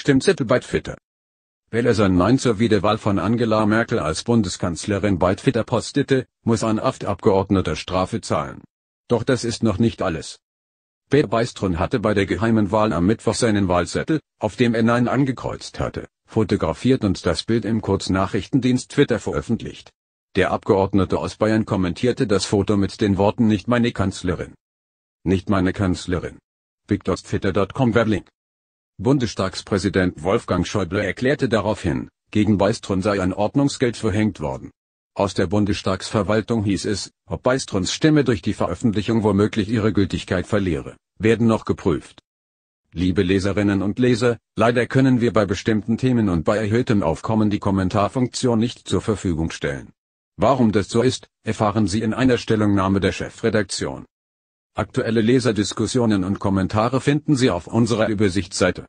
stimmt Seppel bald fitter. Wähler Nein zur Wiederwahl von Angela Merkel als Bundeskanzlerin bald fitter postete, muss ein AfD-Abgeordneter Strafe zahlen. Doch das ist noch nicht alles. Peter Beistron hatte bei der geheimen Wahl am Mittwoch seinen Wahlzettel, auf dem er Nein angekreuzt hatte, fotografiert und das Bild im Kurznachrichtendienst Twitter veröffentlicht. Der Abgeordnete aus Bayern kommentierte das Foto mit den Worten Nicht meine Kanzlerin. Nicht meine Kanzlerin. BigDotFitter.com Weblink Bundestagspräsident Wolfgang Schäuble erklärte daraufhin, gegen Beistrun sei ein Ordnungsgeld verhängt worden. Aus der Bundestagsverwaltung hieß es, ob Beistruns Stimme durch die Veröffentlichung womöglich ihre Gültigkeit verliere, werden noch geprüft. Liebe Leserinnen und Leser, leider können wir bei bestimmten Themen und bei erhöhtem Aufkommen die Kommentarfunktion nicht zur Verfügung stellen. Warum das so ist, erfahren Sie in einer Stellungnahme der Chefredaktion. Aktuelle Leserdiskussionen und Kommentare finden Sie auf unserer Übersichtsseite.